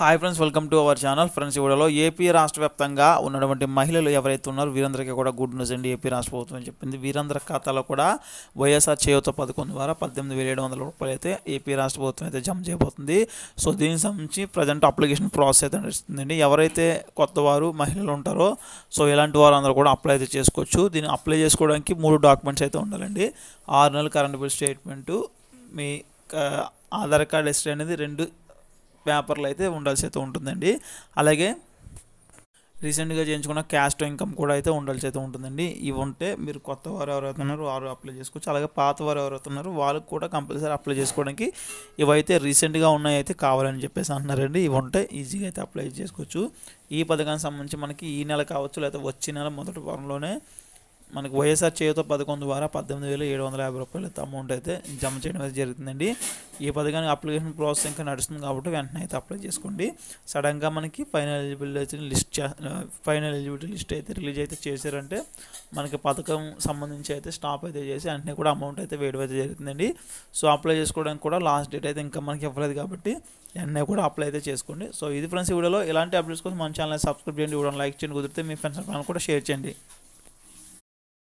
hi friends welcome to our channel friends ఇవిడలో AP రాష్ట్ర వ్యాప్తంగా ఉన్నటువంటి మహిళలు ఎవరైతే ఉన్నారో వీరందరికీ కూడా గుడ్ న్యూస్ అండి ఏపీ రాష్ట్ర ప్రభుత్వం చెప్పింది వీరందరి ఖాతాలో కూడా వైఎస్ఆర్ చేయూత పథకం ద్వారా పద్దెనిమిది వేల ఏడు వందల రూపాయలు అయితే ఏపీ రాష్ట్ర ప్రభుత్వం అయితే జమ చేయబోతుంది సో దీనికి సంబంధించి ప్రజెంట్ అప్లికేషన్ ప్రాసెస్ అయితే నడుస్తుందండి ఎవరైతే కొత్త వారు మహిళలు ఉంటారో సో ఇలాంటి వారందరూ కూడా అప్లై అయితే చేసుకోవచ్చు దీన్ని అప్లై చేసుకోవడానికి మూడు డాక్యుమెంట్స్ అయితే ఉండాలండి ఆరు నెలల కరెంట్ బిల్ స్టేట్మెంటు మీ ఆధార్ కార్డ్ ఎస్టీ అనేది రెండు పేపర్లు అయితే ఉండాల్సి అయితే ఉంటుందండి అలాగే రీసెంట్గా చేయించుకున్న క్యాస్ట్ ఇన్కమ్ కూడా అయితే ఉండాల్సి అయితే ఉంటుందండి ఇవి ఉంటే మీరు కొత్త వారు ఎవరైతే ఉన్నారో వారు అప్లై చేసుకోవచ్చు అలాగే పాత వారు ఎవరైతున్నారు వాళ్ళకి కూడా కంపల్సరీ అప్లై చేసుకోవడానికి ఇవైతే రీసెంట్గా ఉన్నాయి అయితే కావాలని చెప్పేసి అంటున్నారండి ఇవి ఉంటే ఈజీగా అయితే అప్లై చేసుకోవచ్చు ఈ పథకానికి సంబంధించి మనకి ఈ నెల కావచ్చు లేకపోతే వచ్చే నెల మొదటి వారంలోనే మనకు వైఎస్ఆర్ చేయుత పథకం ద్వారా పద్దెనిమిది వేల ఏడు వందల యాభై రూపాయలు అమౌంట్ అయితే జమ చేయడం అయితే జరుగుతుందండి ఈ పథకానికి అప్లికేషన్ ప్రాసెస్ ఇంకా నడుస్తుంది కాబట్టి వెంటనే అయితే అప్లై చేసుకోండి సడన్గా మనకి final eligibility list final eligibility list అయితే రిలీజ్ అయితే చేశారంటే మనకి పథకం సంబంధించి అయితే స్టాప్ అయితే చేసి వెంటనే కూడా అమౌంట్ అయితే వేయడం అయితే జరుగుతుందండి సో అప్లై చేసుకోవడానికి కూడా లాస్ట్ డేట్ అయితే ఇంకా మనకి ఇవ్వలేదు కాబట్టి వెంటనే కూడా అప్లై అయితే చేసుకోండి సో ఇది ఫ్రెండ్స్ వీడియోలో ఇలాంటి అప్డేట్స్ కోసం మన ఛానల్ సబ్స్క్రైబ్ చేయండి వీడియోని లైక్ చేయండి కుదిరితే మీ ఫ్రెండ్స్ కూడా షేర్ చేయండి